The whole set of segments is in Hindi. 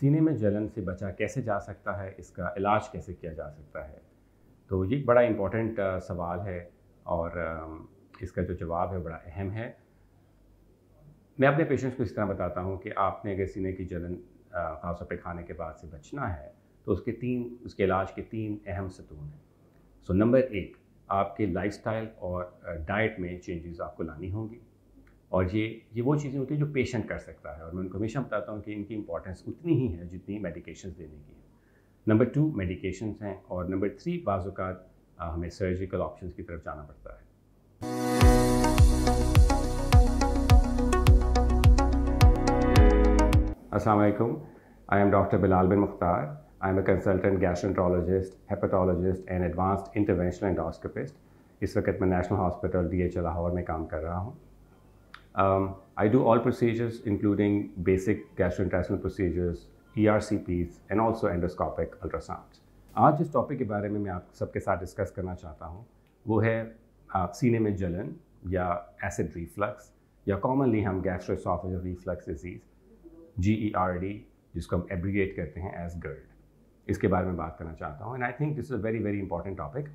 सीने में जलन से बचा कैसे जा सकता है इसका इलाज कैसे किया जा सकता है तो ये बड़ा इम्पोर्टेंट सवाल है और इसका जो जवाब है बड़ा अहम है मैं अपने पेशेंट्स को इस तरह बताता हूँ कि आपने अगर सीने की जलन खासतौर पर खाने के बाद से बचना है तो उसके तीन उसके इलाज के तीन अहम सतून हैं सो नंबर एक आपके लाइफस्टाइल और डाइट में चेंजेस आपको लानी होंगी और ये ये वो चीज़ें होती हैं जो पेशेंट कर सकता है और मैं उनको हमेशा बताता हूँ कि इनकी इंपॉर्टेंस उतनी ही है जितनी मेडिकेशन देने की है नंबर टू मेडिकेशन हैं और नंबर थ्री बाज़ात हमें सर्जिकल ऑप्शन की तरफ जाना पड़ता है Aslam I am doctor Bilal bin Mukhtar I am a consultant gastroenterologist hepatologist and advanced interventional endoscopist इस वक्त मैं national hospital D H Lahore में काम कर रहा हूँ Um, I do all procedures, including basic gastrointestinal procedures, ERCPs, and also endoscopic ultrasounds. आज जिस टॉपिक के बारे में मैं आप सबके साथ डिस्कस करना चाहता हूँ वो है आ, सीने में जलन या एसिड रिफ्लक्स या कॉमनली हम gastroesophageal reflux disease G E R D जिसको हम एब्रिगेट करते हैं एज गर्ड e इसके बारे में बात करना चाहता हूँ and I think this is a very very important topic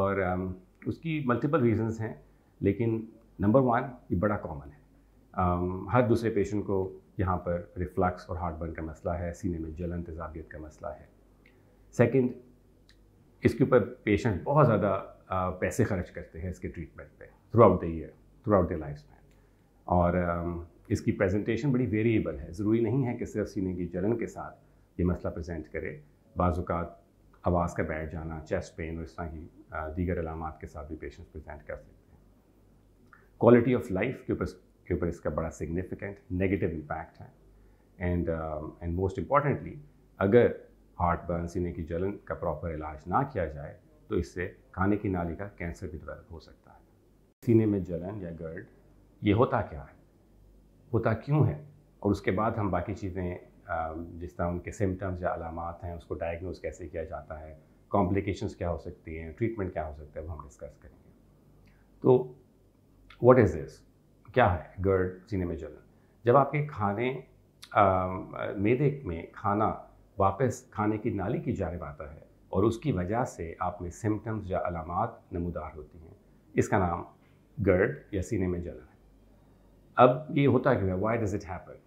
और um, उसकी मल्टीपल रीजनस हैं लेकिन नंबर वन ये बड़ा कॉमन है हर दूसरे पेशेंट को यहाँ पर रिफ्लक्स और हार्ट बर्न का मसला है सीने में जलन तजाबियत का मसला है सेकंड इसके ऊपर पेशेंट बहुत ज़्यादा पैसे खर्च करते हैं इसके ट्रीटमेंट पे throughout the year throughout the life में और इसकी प्रेजेंटेशन बड़ी वेरिएबल है ज़रूरी नहीं है कि सिर्फ सीने की जलन के साथ ये मसला प्रेजेंट करे बाज़ात आवाज़ का बैठ जाना चेस्ट पेन और इस तरह की दीगर अलामत के साथ भी पेशेंट्स प्रेजेंट कर सकते हैं क्वालिटी ऑफ लाइफ के ऊपर के ऊपर इसका बड़ा सिग्निफिकेंट नेगेटिव इम्पैक्ट है एंड एंड मोस्ट इम्पॉर्टेंटली अगर हार्ट बर्न सीने की जलन का प्रॉपर इलाज ना किया जाए तो इससे खाने की नाली का कैंसर भी डेवलप हो सकता है सीने में जलन या गर्ड ये होता क्या है होता क्यों है और उसके बाद हम बाकी चीज़ें um, जिस तरह उनके सिम्टम्स या अलामत हैं उसको डायग्नोज कैसे किया जाता है कॉम्प्लिकेशंस क्या हो सकती हैं ट्रीटमेंट क्या हो सकता है वो हम डिस्कस करेंगे तो वॉट इज़ दिस क्या है गर्ड सीने में जलन जब आपके खाने मेदे में खाना वापस खाने की नाली की जानब आता है और उसकी वजह से आप में सिम्टम्स या अलामत नमदार होती हैं इसका नाम गर्ड या सीने में जलन है अब ये होता क्यों है why does it happen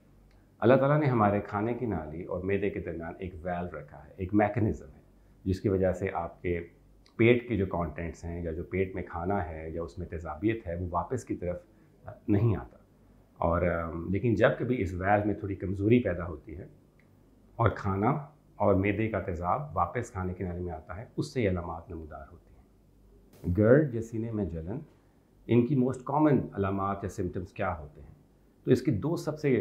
Allah Taala ने हमारे खाने की नाली और मैदे के दरमियान एक वैल रखा है एक मैकेनिज़्म है जिसकी वजह से आपके पेट के जो कंटेंट्स हैं या जो पेट में खाना है या उसमें तेजाबियत है वो वापस की तरफ नहीं आता और लेकिन जब कभी इस वैल में थोड़ी कमज़ोरी पैदा होती है और खाना और मैदे का तेज़ाब वापस खाने के नाले में आता है उससे ये अलामत नमदार होती हैं गर्ड या सीने में जलन इनकी मोस्ट कॉमन अलामत या सिम्टम्स क्या होते हैं तो इसके दो सबसे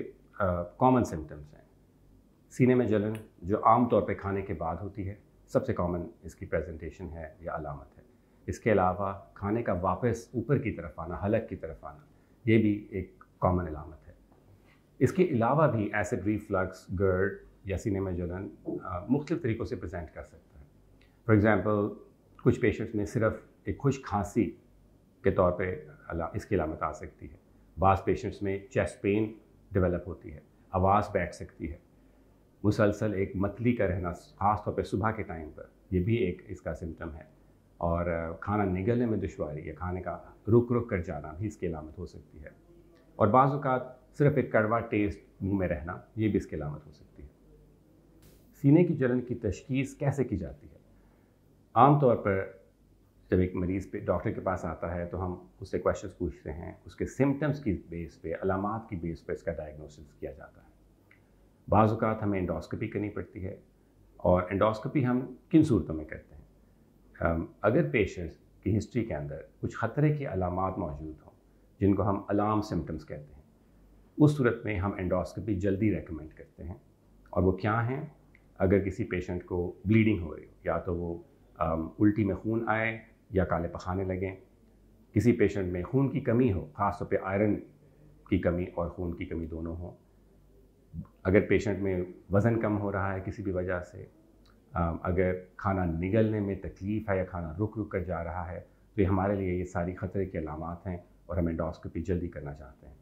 कॉमन सिम्टम्स हैं सीने में जलन जो आम तौर पे खाने के बाद होती है सबसे कॉमन इसकी प्रेजेंटेशन है या अलामत है इसके अलावा खाने का वापस ऊपर की तरफ आना हलक की तरफ आना ये भी एक कॉमन अलामत है इसके अलावा भी एसिड रिफ्लक्स गर्ड या सीने में जलन मुख्तु तरीक़ों से प्रजेंट कर सकता है फॉर एग्ज़ाम्पल कुछ पेशेंट्स में सिर्फ एक खुश खांसी के तौर पर इसकी अलामत आ सकती है बास पेशेंट्स में चेस्ट पेन डेवलप होती है आवाज़ बैठ सकती है मुसलसल एक मतली का रहना ख़ास तौर पर सुबह के टाइम पर यह भी एक इसका सिम्टम है और खाना निगलने में दुशारी या खाने का रुक रुक कर जाना भी इसकी अलामत हो सकती है और बाज़ अवत सिर्फ एक कड़वा टेस्ट मुंह में रहना ये भी इसकी अलामत हो सकती है सीने की जलन की तशखीस कैसे की जाती है आमतौर पर जब एक मरीज़ पे डॉक्टर के पास आता है तो हम उससे क्वेश्चन पूछते हैं उसके सिम्टम्स की बेस पे अलामत की बेस पे इसका डायग्नोसिस किया जाता है बाज़ात हमें एंडोस्कोपी करनी पड़ती है और एंडोस्कोपी हम किन सूरतों में करते हैं अगर पेशेंट्स की हिस्ट्री के अंदर कुछ ख़तरे की अलामत मौजूद हों जिनको हम अलार्म सिम्टम्स कहते हैं उस सूरत में हम एंडोस्कोपी जल्दी रेकमेंड करते हैं और वो क्या हैं अगर किसी पेशेंट को ब्लीडिंग हो रही हो या तो वो उल्टी में खून आए या काले पखाने लगें किसी पेशेंट में खून की कमी हो ख़ासतौर पर आयरन की कमी और खून की कमी दोनों हो अगर पेशेंट में वज़न कम हो रहा है किसी भी वजह से अगर खाना निगलने में तकलीफ़ है या खाना रुक रुक कर जा रहा है तो ये हमारे लिए ये सारी ख़तरे की अलामत हैं और हम एंडोस्कोपी जल्दी करना चाहते हैं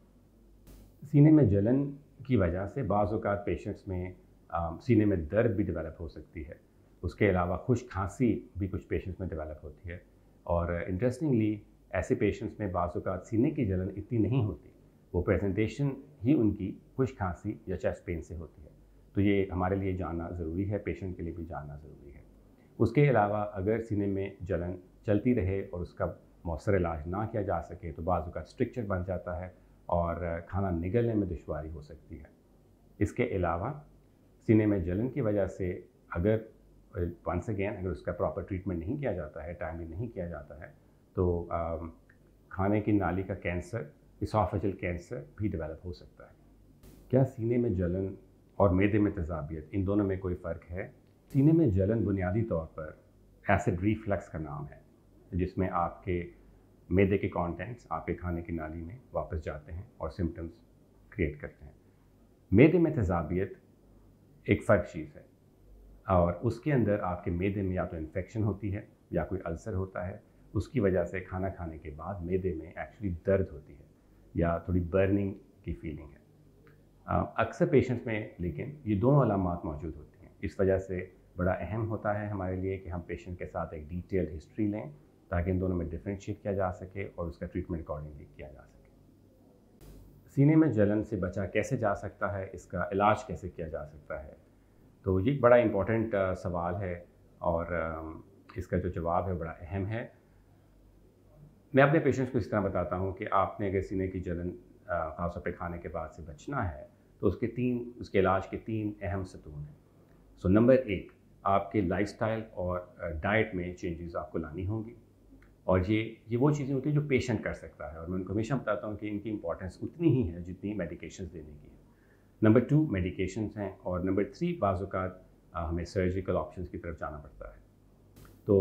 सीने में जलन की वजह से बाज़ात पेशेंट्स में आ, सीने में दर्द भी डेवलप हो सकती है उसके अलावा खुश खांसी भी कुछ पेशेंट्स में डेवलप होती है और इंटरेस्टिंगली ऐसे पेशेंट्स में बाज़ात सीने की जलन इतनी नहीं होती वो प्रेजेंटेशन ही उनकी खुश खांसी या चेस्ट पेन से होती है तो ये हमारे लिए जानना ज़रूरी है पेशेंट के लिए भी जानना ज़रूरी है उसके अलावा अगर सीने में जलन चलती रहे और उसका मौसर इलाज ना किया जा सके तो बाजू का स्ट्रक्चर बन जाता है और खाना निगलने में दुशारी हो सकती है इसके अलावा सीने में जलन की वजह से अगर वंस अगेन अगर उसका प्रॉपर ट्रीटमेंट नहीं किया जाता है टाइमली नहीं किया जाता है तो आ, खाने की नाली का कैंसर इसोफेजल कैंसर भी डेवलप हो सकता है क्या सीने में जलन और मैदे में तजाबियत इन दोनों में कोई फ़र्क है सीने में जलन बुनियादी तौर पर एसिड रिफ्लक्स का नाम है जिसमें आपके मैदे के कॉन्टेंट्स आपके खाने की नाली में वापस जाते हैं और सिम्टम्स क्रिएट करते हैं मैदे में तजाबियत एक फ़र्क चीज़ है और उसके अंदर आपके मैदे में या तो इन्फेक्शन होती है या कोई अल्सर होता है उसकी वजह से खाना खाने के बाद मैदे में एक्चुअली दर्द होती है या थोड़ी बर्निंग की फीलिंग है अक्सर पेशेंट्स में लेकिन ये दोनों अलामत मौजूद होती हैं इस वजह से बड़ा अहम होता है हमारे लिए कि हम पेशेंट के साथ एक डिटेल हिस्ट्री लें ताकि इन दोनों में डिफ्रेंशिएट किया जा सके और उसका ट्रीटमेंट अकॉर्डिंगली किया जा सके सीने में जलन से बचा कैसे जा सकता है इसका इलाज कैसे किया जा सकता है तो ये बड़ा इम्पोर्टेंट सवाल है और इसका जो जवाब है बड़ा अहम है मैं अपने पेशेंट्स को इस तरह बताता हूँ कि आपने अगर सीने की जलन खासतौर पर खाने के बाद से बचना है तो उसके तीन उसके इलाज के तीन अहम सतून हैं सो नंबर एक आपके लाइफस्टाइल और डाइट में चेंजेस आपको लानी होंगी और ये ये वो चीज़ें होती हैं जो पेशेंट कर सकता है और मैं उनको हमेशा बताता हूँ कि इनकी इंपॉर्टेंस उतनी ही है जितनी मेडिकेशन देने की है नंबर टू मेडिकेशन हैं और नंबर थ्री बाज़ात हमें सर्जिकल ऑप्शन की तरफ जाना पड़ता है तो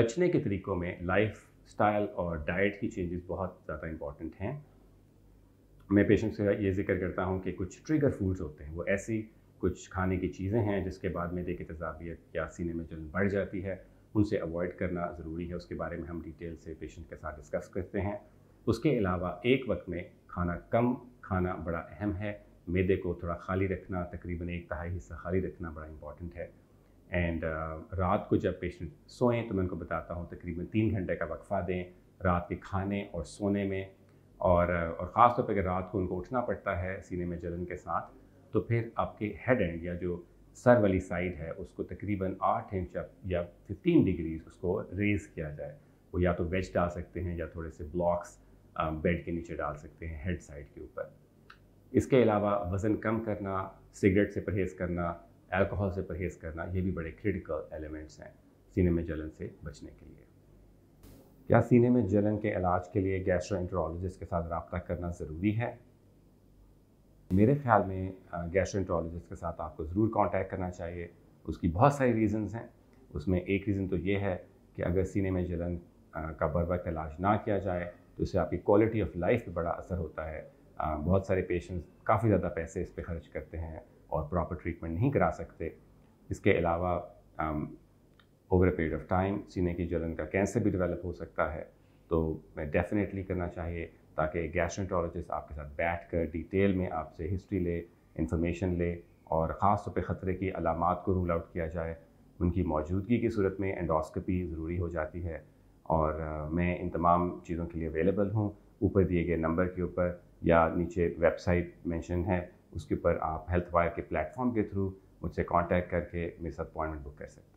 बचने के तरीक़ों में लाइफ स्टाइल और डाइट की चेंजेस बहुत ज़्यादा इंपॉर्टेंट हैं मैं पेशेंट्स से ये जिक्र करता हूँ कि कुछ ट्रिगर फूड्स होते हैं वो ऐसी कुछ खाने की चीज़ें हैं जिसके बाद में देखे तजावियत या सीने में जलन बढ़ जाती है उनसे अवॉइड करना ज़रूरी है उसके बारे में हम डिटेल से पेशेंट के साथ डिस्कस करते हैं उसके अलावा एक वक्त में खाना कम खाना बड़ा अहम है मैदे को थोड़ा खाली रखना तकरीबन एक तहाई हिस्सा खाली रखना बड़ा इंपॉर्टेंट है एंड uh, रात को जब पेशेंट सोएं तो मैं उनको बताता हूँ तकरीबन तीन घंटे का वक्फ़ा दें रात के खाने और सोने में और और ख़ास तौर पर अगर रात को उनको उठना पड़ता है सीने में जलन के साथ तो फिर आपके हेड एंड या जो सर वाली साइड है उसको तकरीबन आठ इंच या फिफ्टीन डिग्री उसको रेज किया जाए वो या तो वेज डाल सकते हैं या थोड़े से ब्लॉक्स बेड के नीचे डाल सकते हैं हेड साइड के ऊपर इसके अलावा वज़न कम करना सिगरेट से परहेज़ करना अल्कोहल से परहेज़ करना ये भी बड़े क्रिटिकल एलिमेंट्स हैं सीने में जलन से बचने के लिए क्या सीने में जलन के इलाज के लिए गैस्ट्रोएंट्रोलॉजिस्ट के साथ रबता करना ज़रूरी है मेरे ख्याल में गैस्ट्रोएंट्रोलॉजिस्ट के साथ आपको ज़रूर कांटेक्ट करना चाहिए उसकी बहुत सारी रीज़न्स हैं उसमें एक रीज़न तो ये है कि अगर सीने में जलन का बर वक्त इलाज ना किया जाए तो इससे आपकी क्वालिटी ऑफ लाइफ पर बड़ा असर होता है बहुत सारे पेशेंट्स काफ़ी ज़्यादा पैसे इस पर खर्च करते हैं और प्रॉपर ट्रीटमेंट नहीं करा सकते इसके अलावा over a period of time सीने की जलन का कैंसर भी डेवलप हो सकता है तो मैं डेफिनेटली करना चाहिए ताकि गैस्ट्रेंटोलॉजिस्ट आपके साथ बैठ कर डिटेल में आपसे हिस्ट्री ले इंफॉर्मेशन ले और ख़ास तौर पर ख़तरे की अलामत को रूल आउट किया जाए उनकी मौजूदगी की सूरत में एंडोस्कोपी ज़रूरी हो जाती है और मैं इन तमाम चीज़ों के लिए अवेलेबल हूँ ऊपर दिए गए नंबर के ऊपर या नीचे वेबसाइट मेंशन है उसके ऊपर आप हेल्थ वायर के प्लेटफॉर्म के थ्रू मुझसे कांटेक्ट करके मेरे साथ अपॉइंटमेंट बुक कर सकते हैं